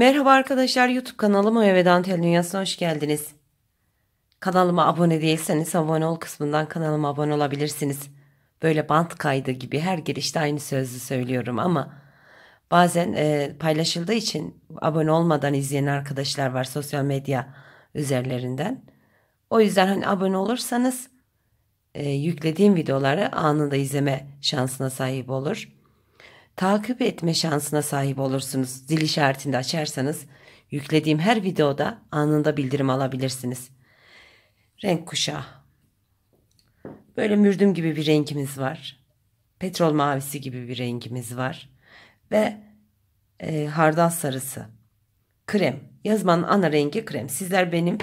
Merhaba arkadaşlar YouTube kanalıma ve Dantel Dünyası'na hoş geldiniz. Kanalıma abone değilseniz abone ol kısmından kanalıma abone olabilirsiniz. Böyle bant kaydı gibi her girişte aynı sözü söylüyorum ama bazen e, paylaşıldığı için abone olmadan izleyen arkadaşlar var sosyal medya üzerlerinden. O yüzden hani abone olursanız e, yüklediğim videoları anında izleme şansına sahip olur takip etme şansına sahip olursunuz. Zil işaretini açarsanız yüklediğim her videoda anında bildirim alabilirsiniz. Renk kuşağı. Böyle mürdüm gibi bir rengimiz var. Petrol mavisi gibi bir rengimiz var. Ve e, hardal sarısı. Krem. Yazmanın ana rengi krem. Sizler benim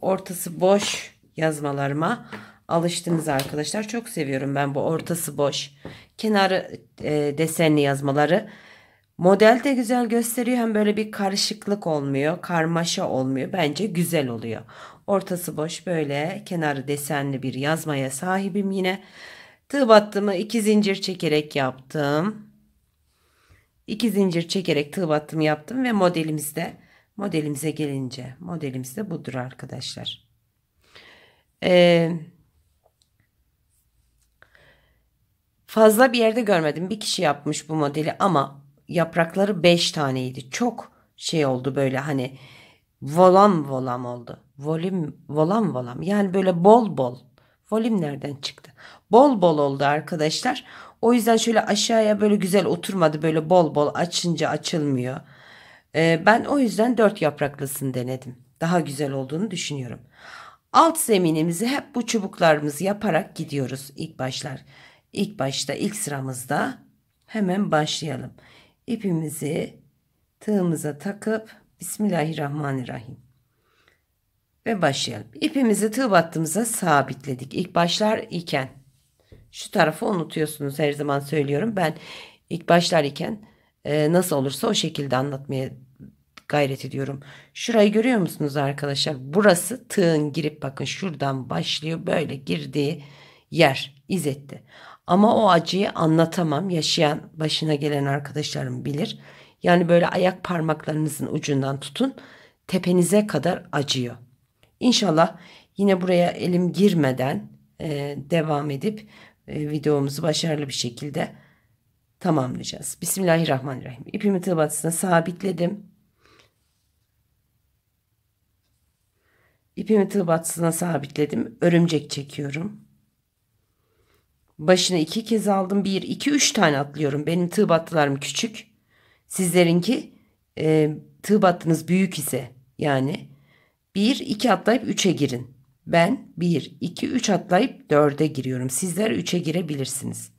ortası boş yazmalarıma alıştınız arkadaşlar. Çok seviyorum ben bu ortası boş. Kenarı e, desenli yazmaları. Model de güzel gösteriyor. Hem böyle bir karışıklık olmuyor. Karmaşa olmuyor. Bence güzel oluyor. Ortası boş böyle kenarı desenli bir yazmaya sahibim yine. Tığ battımı iki zincir çekerek yaptım. İki zincir çekerek tığ battım yaptım ve modelimizde modelimize gelince modelimizde budur arkadaşlar. Eee Fazla bir yerde görmedim. Bir kişi yapmış bu modeli ama yaprakları 5 taneydi. Çok şey oldu böyle hani volam volam oldu. Volüm volam volam yani böyle bol bol. Volüm nereden çıktı? Bol bol oldu arkadaşlar. O yüzden şöyle aşağıya böyle güzel oturmadı. Böyle bol bol açınca açılmıyor. Ee, ben o yüzden 4 yapraklısını denedim. Daha güzel olduğunu düşünüyorum. Alt zeminimizi hep bu çubuklarımızı yaparak gidiyoruz ilk başlar ilk başta ilk sıramızda hemen başlayalım. İpimizi tığımıza takıp Bismillahirrahmanirrahim ve başlayalım. İpimizi tığ battığımıza sabitledik. İlk başlar iken şu tarafı unutuyorsunuz her zaman söylüyorum. Ben ilk başlar iken e, nasıl olursa o şekilde anlatmaya gayret ediyorum. Şurayı görüyor musunuz arkadaşlar? Burası tığın girip bakın şuradan başlıyor böyle girdiği yer izetti. Ama o acıyı anlatamam. Yaşayan başına gelen arkadaşlarım bilir. Yani böyle ayak parmaklarınızın ucundan tutun tepenize kadar acıyor. İnşallah yine buraya elim girmeden e, devam edip e, videomuzu başarılı bir şekilde tamamlayacağız. Bismillahirrahmanirrahim. İpimi tığ sabitledim. İpimi tığ sabitledim. Örümcek çekiyorum. Başına iki kez aldım. Bir, iki, üç tane atlıyorum. Benim tığ battılarım küçük. Sizlerinki e, tığ battınız büyük ise yani. Bir, iki atlayıp üçe girin. Ben bir, iki, üç atlayıp dörde giriyorum. Sizler üçe girebilirsiniz.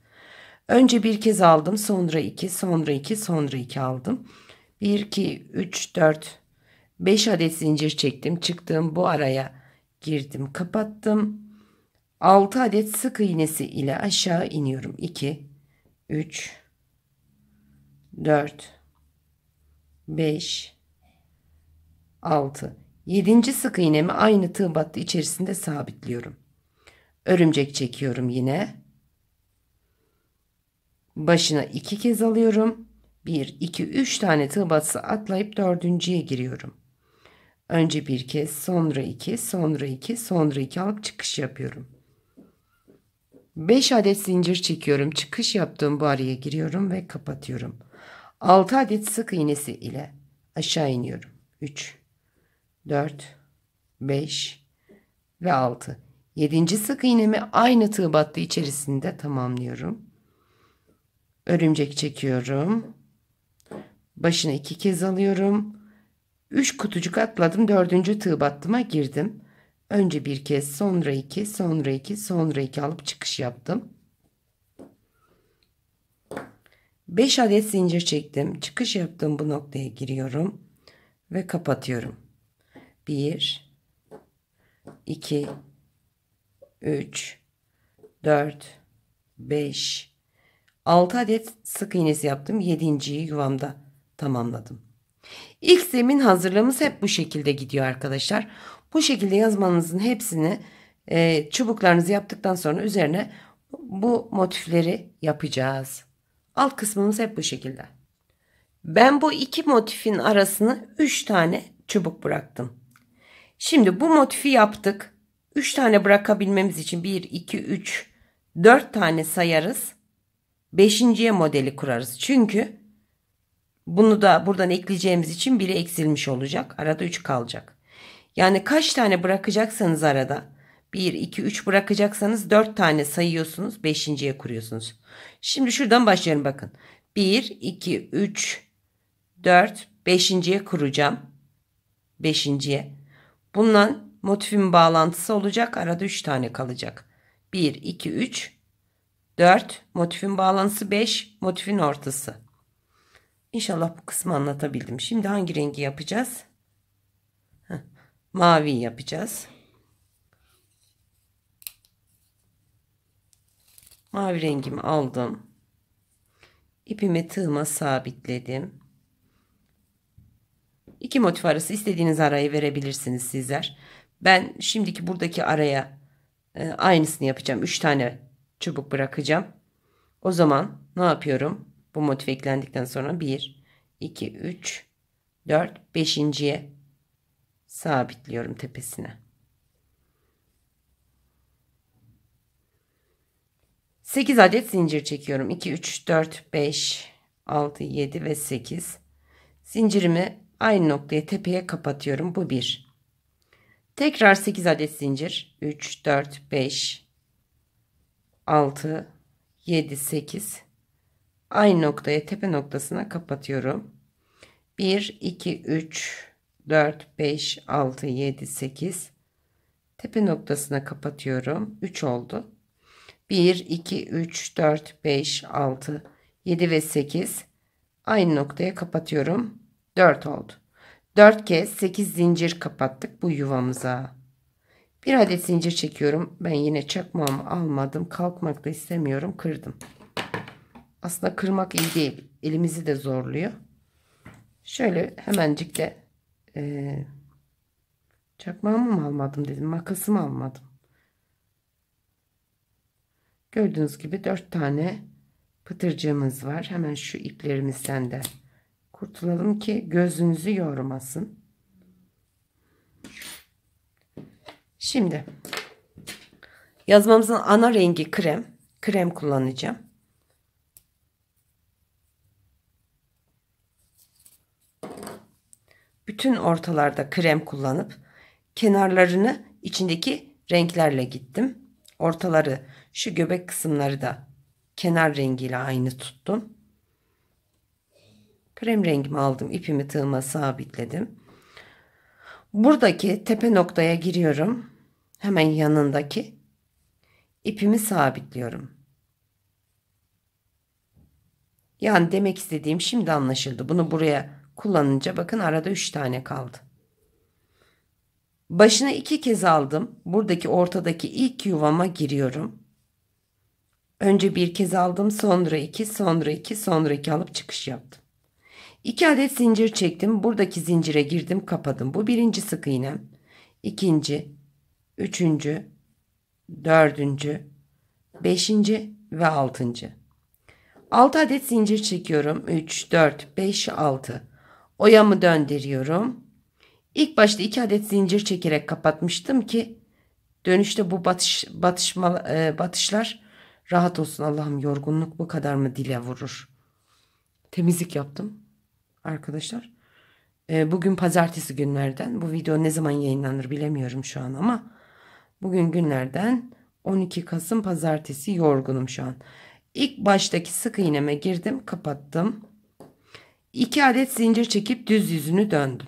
Önce bir kez aldım. Sonra iki, sonra iki, sonra iki aldım. Bir, iki, üç, dört, beş adet zincir çektim. Çıktığım bu araya girdim kapattım. 6 adet sık iğnesi ile aşağı iniyorum. 2, 3, 4, 5, 6. 7. sık iğnemi aynı tığ battı içerisinde sabitliyorum. Örümcek çekiyorum yine. Başına 2 kez alıyorum. 1, 2, 3 tane tığ batsı atlayıp dördüncüye giriyorum. Önce bir kez, sonra iki, sonra iki, sonra iki alıp çıkış yapıyorum. 5 adet zincir çekiyorum. Çıkış yaptığım bu araya giriyorum ve kapatıyorum. 6 adet sık iğnesi ile aşağı iniyorum. 3 4 5 ve 6. 7. sık iğnemi aynı tığ battı içerisinde tamamlıyorum. Örümcek çekiyorum. Başına iki kez alıyorum. 3 kutucuk atladım. 4. tığ battıma girdim. Önce bir kez sonra iki sonra iki sonra iki alıp çıkış yaptım. 5 adet zincir çektim. Çıkış yaptım bu noktaya giriyorum ve kapatıyorum. 1 2 3 4 5 6 adet sık iğnesi yaptım. 7.yi yuvamda tamamladım. İlk zemin hazırlığımız hep bu şekilde gidiyor arkadaşlar. Bu şekilde yazmanızın hepsini e, çubuklarınızı yaptıktan sonra üzerine bu motifleri yapacağız. Alt kısmımız hep bu şekilde. Ben bu iki motifin arasını 3 tane çubuk bıraktım. Şimdi bu motifi yaptık. 3 tane bırakabilmemiz için 1, 2, 3, 4 tane sayarız. 5. modeli kurarız. Çünkü bunu da buradan ekleyeceğimiz için biri eksilmiş olacak. Arada 3 kalacak. Yani kaç tane bırakacaksanız arada 1, 2, 3 bırakacaksanız 4 tane sayıyorsunuz. 5.ye kuruyorsunuz. Şimdi şuradan başlayalım bakın. 1, 2, 3, 4, 5.ye kuracağım. 5.ye. Bundan motifin bağlantısı olacak. Arada 3 tane kalacak. 1, 2, 3, 4, motifin bağlantısı 5, motifin ortası. İnşallah bu kısmı anlatabildim. Şimdi hangi rengi yapacağız? mavi yapacağız. Mavi rengimi aldım. İpimi tığıma sabitledim. İki motif arası istediğiniz arayı verebilirsiniz sizler. Ben şimdiki buradaki araya e, aynısını yapacağım. Üç tane çubuk bırakacağım. O zaman ne yapıyorum? Bu motif eklendikten sonra 1, 2, 3, 4, 5.ye sabitliyorum tepesine. Sekiz adet zincir çekiyorum. 2, üç, dört, beş, altı, yedi ve sekiz. Zincirimi aynı noktaya tepeye kapatıyorum. Bu bir. Tekrar sekiz adet zincir. üç, dört, beş, altı, yedi, sekiz aynı noktaya tepe noktasına kapatıyorum. 1, 2, 3, 4, 5, 6, 7, 8. Tepe noktasına kapatıyorum. 3 oldu. 1, 2, 3, 4, 5, 6, 7 ve 8. Aynı noktaya kapatıyorum. 4 oldu. 4 kez 8 zincir kapattık bu yuvamıza. Bir adet zincir çekiyorum. Ben yine çakmağımı almadım. Kalkmak da istemiyorum. Kırdım. Aslında kırmak iyi değil. Elimizi de zorluyor. Şöyle hemencik de e, çakmağımı mı almadım dedim. Makasımı almadım. Gördüğünüz gibi dört tane pıtırcığımız var. Hemen şu iplerimizden de kurtulalım ki gözünüzü yormasın. Şimdi yazmamızın ana rengi krem. Krem kullanacağım. bütün ortalarda krem kullanıp kenarlarını içindeki renklerle gittim. Ortaları şu göbek kısımları da kenar rengiyle aynı tuttum. Krem rengimi aldım. ipimi tığıma sabitledim. Buradaki tepe noktaya giriyorum. Hemen yanındaki ipimi sabitliyorum. Yani demek istediğim şimdi anlaşıldı. Bunu buraya kullanınca bakın arada 3 tane kaldı. Başına iki kez aldım. Buradaki ortadaki ilk yuvama giriyorum. Önce bir kez aldım, sonra iki, sonra iki, sonra iki alıp çıkış yaptım. İki adet zincir çektim. Buradaki zincire girdim, kapadım. Bu birinci sık iğnem. İkinci, üçüncü, dördüncü, beşinci ve altıncı. 6 adet zincir çekiyorum. 3, 4, 5, 6. Oyamı döndürüyorum. İlk başta iki adet zincir çekerek kapatmıştım ki dönüşte bu batış, batışma, e, batışlar rahat olsun Allah'ım yorgunluk bu kadar mı dile vurur. Temizlik yaptım arkadaşlar. E, bugün pazartesi günlerden bu video ne zaman yayınlanır bilemiyorum şu an ama bugün günlerden 12 Kasım pazartesi yorgunum şu an. İlk baştaki sık iğneme girdim kapattım. İki adet zincir çekip düz yüzünü döndüm.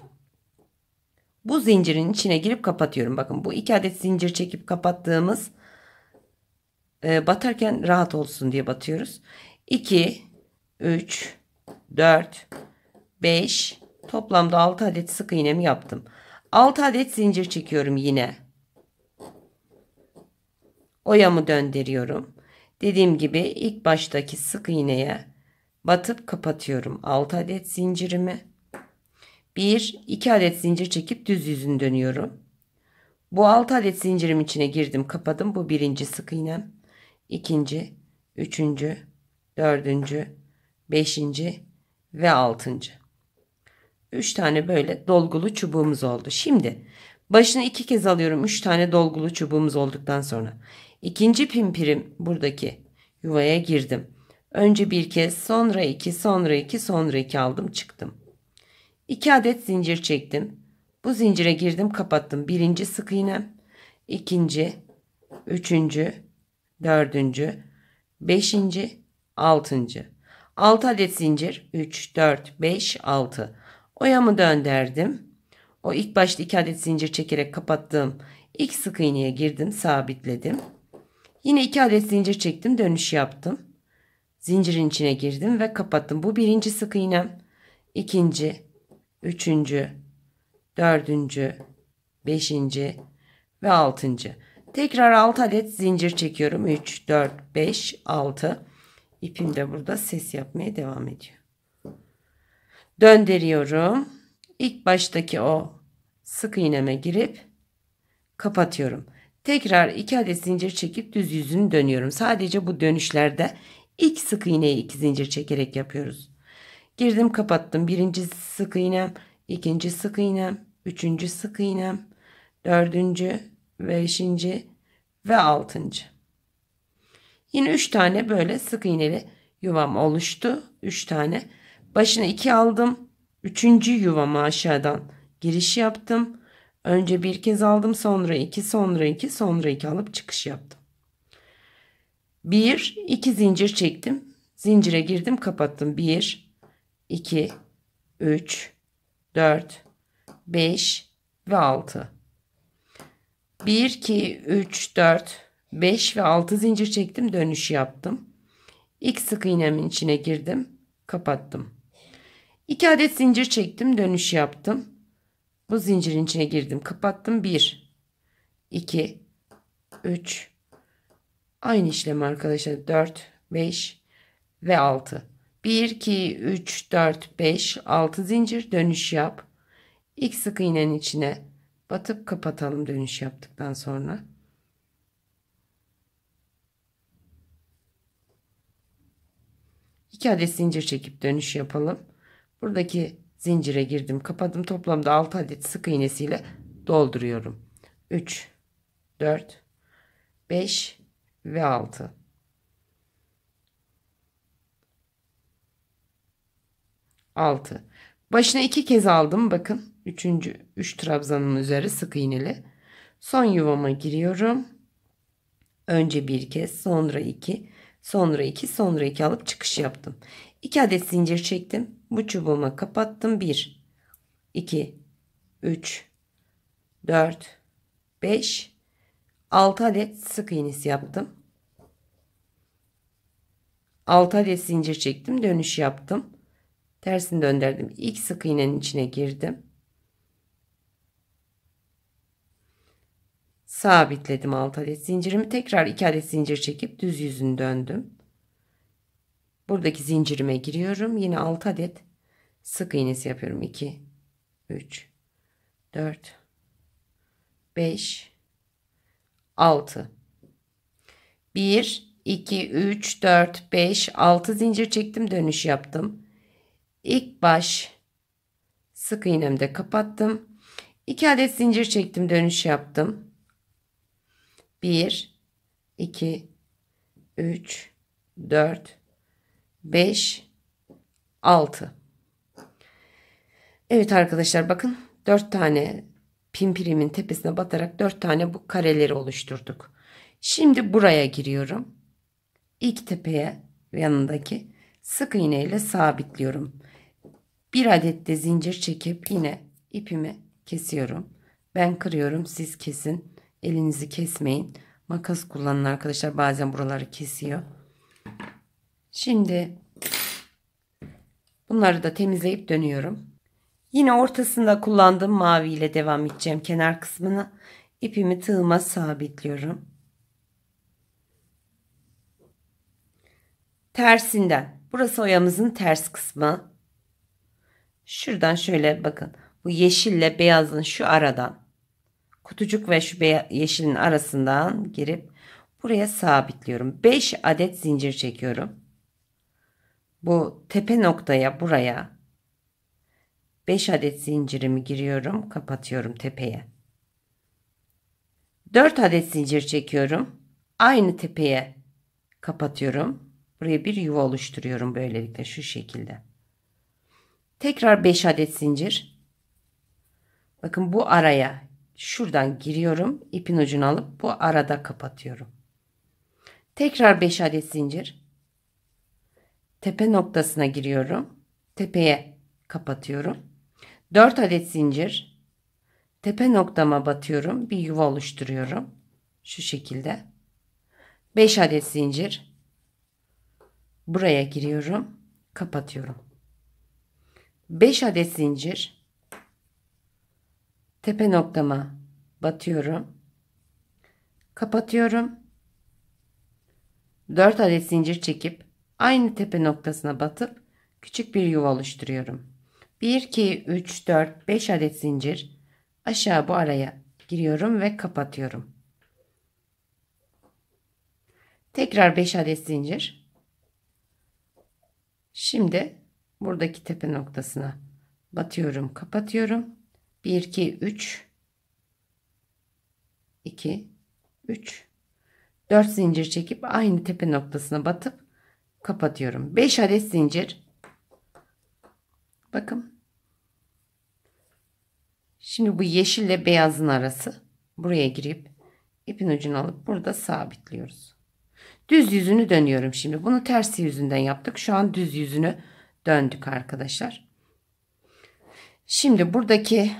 Bu zincirin içine girip kapatıyorum. Bakın bu iki adet zincir çekip kapattığımız e, batarken rahat olsun diye batıyoruz. 2, 3, 4, 5 toplamda 6 adet sık iğnemi yaptım. 6 adet zincir çekiyorum yine. Oyamı döndürüyorum. Dediğim gibi ilk baştaki sık iğneye batıp kapatıyorum 6 adet zincirimi 1 2 adet zincir çekip düz yüzünü dönüyorum bu 6 adet zincirim içine girdim kapadım bu birinci sık iğnem ikinci üçüncü dördüncü beşinci ve altıncı 3 tane böyle dolgulu çubuğumuz oldu şimdi başını iki kez alıyorum 3 tane dolgulu çubuğumuz olduktan sonra ikinci pimpirim buradaki yuvaya girdim Önce bir kez, sonra iki, sonra iki, sonra iki aldım çıktım. İki adet zincir çektim. Bu zincire girdim kapattım. Birinci sık iğnem, ikinci, üçüncü, dördüncü, beşinci, altıncı. Altı adet zincir, üç, dört, beş, altı. Oyamı dönderdim? O ilk başta iki adet zincir çekerek kapattığım ilk sık iğneye girdim, sabitledim. Yine iki adet zincir çektim, dönüş yaptım. Zincirin içine girdim ve kapattım. Bu birinci sık iğnem. İkinci, üçüncü, dördüncü, beşinci ve altıncı. Tekrar 6 adet zincir çekiyorum. 3, 4, 5, 6. İpim de burada ses yapmaya devam ediyor. Döndürüyorum. İlk baştaki o sık iğneme girip kapatıyorum. Tekrar 2 adet zincir çekip düz yüzünü dönüyorum. Sadece bu dönüşlerde İlk sık iğneyi iki zincir çekerek yapıyoruz. Girdim kapattım. Birinci sık iğnem, ikinci sık iğnem, üçüncü sık iğnem, dördüncü, beşinci ve altıncı. Yine üç tane böyle sık iğneli yuvam oluştu. Üç tane. Başına iki aldım. Üçüncü yuvama aşağıdan giriş yaptım. Önce bir kez aldım sonra iki sonra iki sonra iki alıp çıkış yaptım. 1 2 zincir çektim. Zincire girdim, kapattım. 1 2 3 4 5 ve 6. 1 2 3 4 5 ve 6 zincir çektim, dönüş yaptım. İlk sık iğnemin içine girdim, kapattım. 2 adet zincir çektim, dönüş yaptım. Bu zincirin içine girdim, kapattım. 1 2 3 Aynı işlem arkadaşlar 4, 5 ve 6. 1, 2, 3, 4, 5, 6 zincir dönüş yap. İlk sık iğnenin içine batıp kapatalım dönüş yaptıktan sonra. İki adet zincir çekip dönüş yapalım. Buradaki zincire girdim kapadım toplamda 6 adet sık iğnesiyle dolduruyorum 3 4 5 ve 6. Altı. Başına iki kez aldım. Bakın. Üçüncü. Üç trabzanın üzeri sık iğneli. Son yuvama giriyorum. Önce bir kez. Sonra iki. Sonra iki. Sonra iki alıp çıkış yaptım. İki adet zincir çektim. Bu çubuğuma kapattım. Bir. iki, Üç. Dört. Beş. Altı adet sık iğnesi yaptım. 6 adet zincir çektim dönüş yaptım tersini döndürdüm ilk sık iğnenin içine girdim sabitledim 6 adet zincirimi tekrar 2 adet zincir çekip düz yüzünü döndüm buradaki zincirime giriyorum yine 6 adet sık iğnesi yapıyorum 2 3 4 5 6 1 2, 3, 4, 5, 6 zincir çektim dönüş yaptım. İlk baş sık iğnemde kapattım. 2 adet zincir çektim dönüş yaptım. 1, 2, 3, 4, 5, 6. Evet arkadaşlar bakın 4 tane pimpirimin tepesine batarak 4 tane bu kareleri oluşturduk. Şimdi buraya giriyorum ilk tepeye yanındaki sık iğneyle sabitliyorum. Bir adet de zincir çekip yine ipimi kesiyorum. Ben kırıyorum siz kesin. Elinizi kesmeyin. Makas kullanın arkadaşlar bazen buraları kesiyor. Şimdi bunları da temizleyip dönüyorum. Yine ortasında kullandığım mavi ile devam edeceğim kenar kısmını. ipimi tığıma sabitliyorum. tersinden. Burası oyamızın ters kısmı. Şuradan şöyle bakın. Bu yeşille beyazın şu aradan. Kutucuk ve şu yeşilin arasından girip buraya sabitliyorum. 5 adet zincir çekiyorum. Bu tepe noktaya buraya 5 adet zincirimi giriyorum. Kapatıyorum tepeye. 4 adet zincir çekiyorum. Aynı tepeye kapatıyorum. Buraya bir yuva oluşturuyorum böylelikle şu şekilde. Tekrar 5 adet zincir. Bakın bu araya şuradan giriyorum. ipin ucunu alıp bu arada kapatıyorum. Tekrar 5 adet zincir. Tepe noktasına giriyorum. Tepeye kapatıyorum. 4 adet zincir. Tepe noktama batıyorum. Bir yuva oluşturuyorum. Şu şekilde. 5 adet zincir. Buraya giriyorum. Kapatıyorum. 5 adet zincir. Tepe noktama batıyorum. Kapatıyorum. 4 adet zincir çekip aynı tepe noktasına batıp küçük bir yuva oluşturuyorum. 1, 2, 3, 4, 5 adet zincir aşağı bu araya giriyorum ve kapatıyorum. Tekrar 5 adet zincir. Şimdi buradaki tepe noktasına batıyorum kapatıyorum. 1 2 3 2 3 4 zincir çekip aynı tepe noktasına batıp kapatıyorum. 5 adet zincir. Bakın. Şimdi bu yeşille beyazın arası. Buraya girip ipin ucunu alıp burada sabitliyoruz. Düz yüzünü dönüyorum şimdi. Bunu ters yüzünden yaptık. Şu an düz yüzünü döndük arkadaşlar. Şimdi buradaki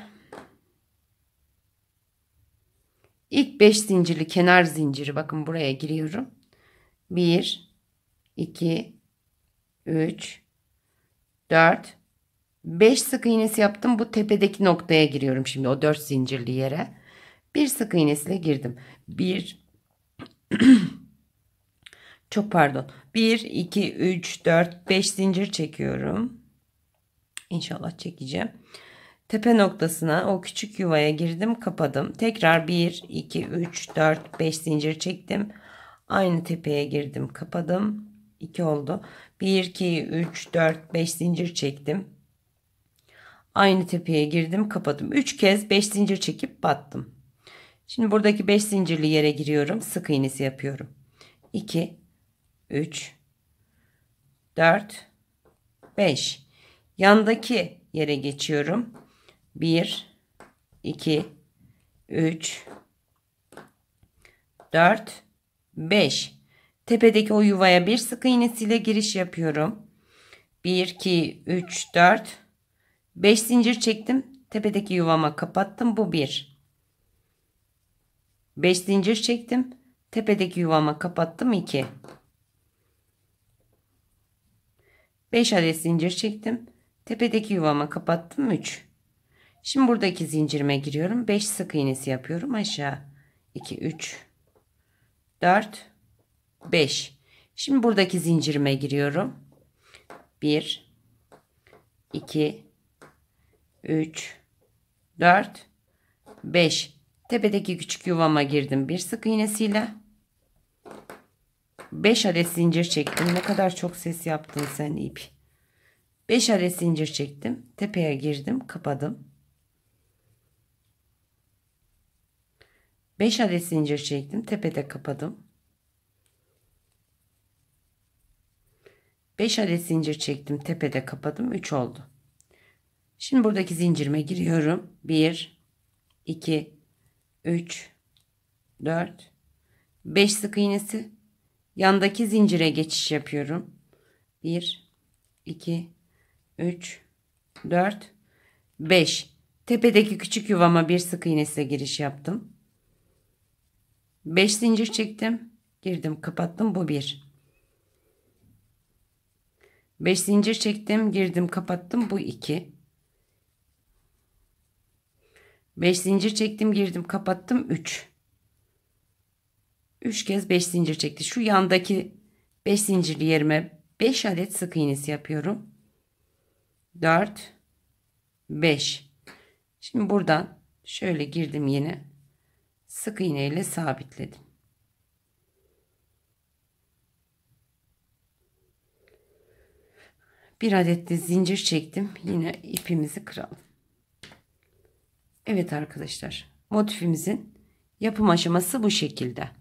ilk 5 zincirli kenar zinciri bakın buraya giriyorum. 1 2 3 4 5 sık iğnesi yaptım. Bu tepedeki noktaya giriyorum şimdi o 4 zincirli yere. 1 sık iğnesiyle girdim. 1 Çok pardon. 1, 2, 3, 4, 5 zincir çekiyorum. İnşallah çekeceğim. Tepe noktasına o küçük yuvaya girdim kapadım. Tekrar 1, 2, 3, 4, 5 zincir çektim. Aynı tepeye girdim kapadım. 2 oldu. 1, 2, 3, 4, 5 zincir çektim. Aynı tepeye girdim kapadım. 3 kez 5 zincir çekip battım. Şimdi buradaki 5 zincirli yere giriyorum. Sık iğnesi yapıyorum. 2 3, 4, 5. Yandaki yere geçiyorum. 1, 2, 3, 4, 5. Tepedeki o yuvaya bir sık iğnesiyle giriş yapıyorum. 1, 2, 3, 4, 5 zincir çektim. Tepedeki yuvama kapattım. Bu 1. 5 zincir çektim. Tepedeki yuvama kapattım. 2. 5 adet zincir çektim. Tepedeki yuvama kapattım 3. Şimdi buradaki zincirime giriyorum. 5 sık iğnesi yapıyorum. Aşağı 2 3 4 5. Şimdi buradaki zincirime giriyorum. 1 2 3 4 5. Tepedeki küçük yuvama girdim. Bir sık iğnesiyle 5 adet zincir çektim. Ne kadar çok ses yaptın sen ip. 5 adet zincir çektim. Tepeye girdim. Kapadım. 5 adet zincir çektim. Tepede kapadım. 5 adet zincir çektim. Tepede kapadım. 3 oldu. Şimdi buradaki zincirime giriyorum. 1 2 3 4 5 sık iğnesi Yandaki zincire geçiş yapıyorum. 1, 2, 3, 4, 5. Tepedeki küçük yuvama bir sık iğnesiyle giriş yaptım. 5 zincir çektim. Girdim kapattım bu 1. 5 zincir çektim. Girdim kapattım bu 2. 5 zincir çektim girdim kapattım 3. 3 kez 5 zincir çekti. Şu yandaki 5 zincirli yerime 5 adet sık iğnesi yapıyorum. 4 5 Şimdi buradan şöyle girdim yine. Sık iğne ile sabitledim. Bir adet de zincir çektim. Yine ipimizi kıralım. Evet arkadaşlar motifimizin yapım aşaması bu şekilde.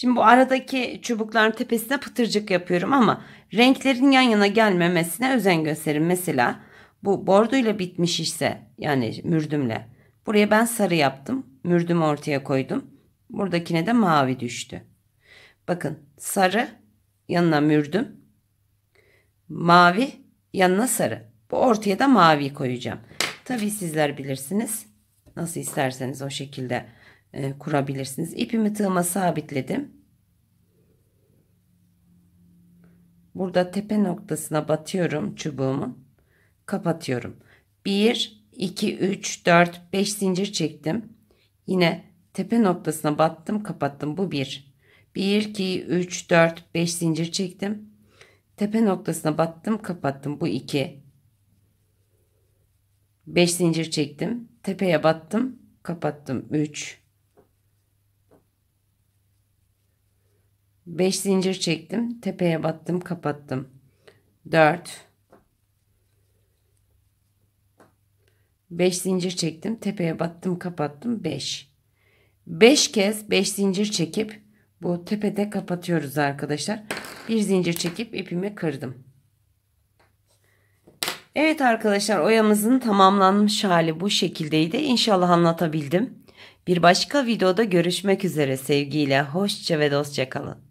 Şimdi bu aradaki çubukların tepesine pıtırcık yapıyorum ama renklerin yan yana gelmemesine özen gösterin. Mesela bu bordoyla bitmiş ise yani mürdümle. Buraya ben sarı yaptım. mürdüm ortaya koydum. Buradakine de mavi düştü. Bakın sarı yanına mürdüm. Mavi yanına sarı. Bu ortaya da mavi koyacağım. Tabi sizler bilirsiniz. Nasıl isterseniz o şekilde e, kurabilirsiniz. İpimi tığıma sabitledim. Burada tepe noktasına batıyorum çubuğumu Kapatıyorum. 1, 2, 3, 4, 5 zincir çektim. Yine tepe noktasına battım kapattım. Bu 1. 1, 2, 3, 4, 5 zincir çektim. Tepe noktasına battım kapattım. Bu 2. 5 zincir çektim. Tepeye battım kapattım. 3. 5 zincir çektim. Tepeye battım, kapattım. 4 5 zincir çektim. Tepeye battım, kapattım. 5 5 kez 5 zincir çekip bu tepede kapatıyoruz arkadaşlar. Bir zincir çekip ipimi kırdım. Evet arkadaşlar oyamızın tamamlanmış hali bu şekildeydi. İnşallah anlatabildim. Bir başka videoda görüşmek üzere sevgiyle, hoşça ve dostça kalın.